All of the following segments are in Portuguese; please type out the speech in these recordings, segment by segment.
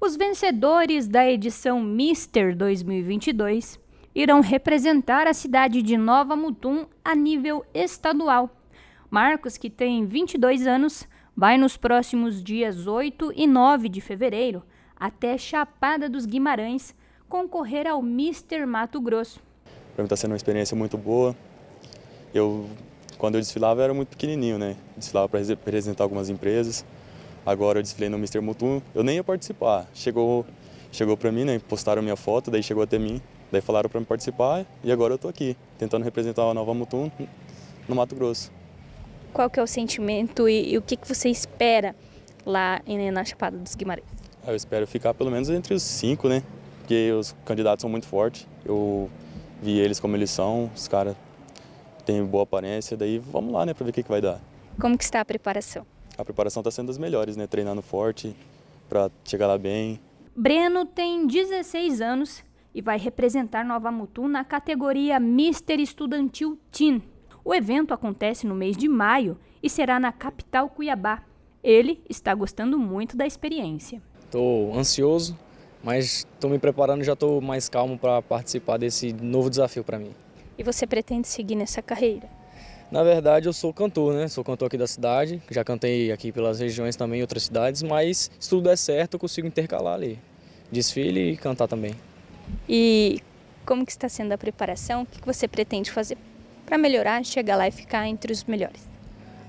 Os vencedores da edição Mister 2022 irão representar a cidade de Nova Mutum a nível estadual. Marcos, que tem 22 anos, vai nos próximos dias 8 e 9 de fevereiro até Chapada dos Guimarães concorrer ao Mister Mato Grosso. Para mim está sendo uma experiência muito boa. Eu, quando eu desfilava, era muito pequenininho, né? Desfilava para representar algumas empresas. Agora eu desfilei no Mr. Mutum, eu nem ia participar. Chegou, chegou para mim, né? Postaram minha foto, daí chegou até mim, daí falaram para me participar e agora eu tô aqui, tentando representar a Nova Mutum no Mato Grosso. Qual que é o sentimento e, e o que, que você espera lá em, na Chapada dos Guimarães? Ah, eu espero ficar pelo menos entre os cinco, né? Porque os candidatos são muito fortes. Eu vi eles como eles são, os caras têm boa aparência, daí vamos lá, né, para ver o que, que vai dar. Como que está a preparação? a preparação está sendo das melhores, né? Treinando forte para chegar lá bem. Breno tem 16 anos e vai representar Nova Mutu na categoria Mister Estudantil Teen. O evento acontece no mês de maio e será na capital Cuiabá. Ele está gostando muito da experiência. Estou ansioso, mas estou me preparando, já estou mais calmo para participar desse novo desafio para mim. E você pretende seguir nessa carreira? Na verdade, eu sou cantor, né? Sou cantor aqui da cidade, já cantei aqui pelas regiões também, outras cidades, mas se tudo der certo, eu consigo intercalar ali. Desfile e cantar também. E como que está sendo a preparação? O que você pretende fazer para melhorar, chegar lá e ficar entre os melhores?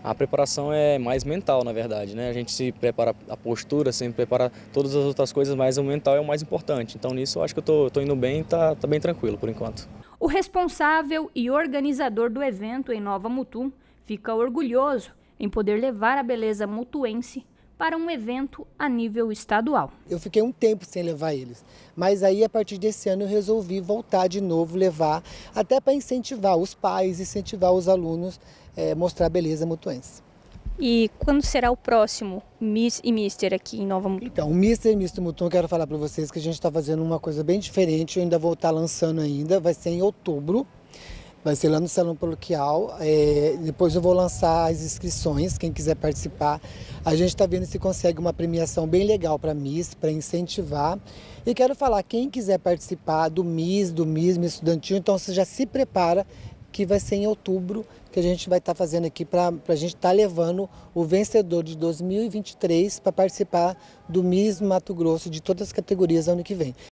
A preparação é mais mental, na verdade, né? A gente se prepara a postura, sempre prepara todas as outras coisas, mas o mental é o mais importante. Então nisso eu acho que eu tô, indo bem e está tá bem tranquilo por enquanto. O responsável e organizador do evento em Nova Mutum fica orgulhoso em poder levar a beleza mutuense para um evento a nível estadual. Eu fiquei um tempo sem levar eles, mas aí a partir desse ano eu resolvi voltar de novo, levar, até para incentivar os pais, incentivar os alunos, é, mostrar a beleza mutuense. E quando será o próximo Miss e Mister aqui em Nova Mutum? Então, o Mister e Mister Mutum, eu quero falar para vocês que a gente está fazendo uma coisa bem diferente. Eu ainda vou estar tá lançando ainda, vai ser em outubro. Vai ser lá no Salão Paroquial. É, depois eu vou lançar as inscrições, quem quiser participar. A gente está vendo se consegue uma premiação bem legal para Miss, para incentivar. E quero falar, quem quiser participar do Miss, do MISM estudantil, então você já se prepara que vai ser em outubro, que a gente vai estar tá fazendo aqui para a gente estar tá levando o vencedor de 2023 para participar do Miss Mato Grosso de todas as categorias ano que vem.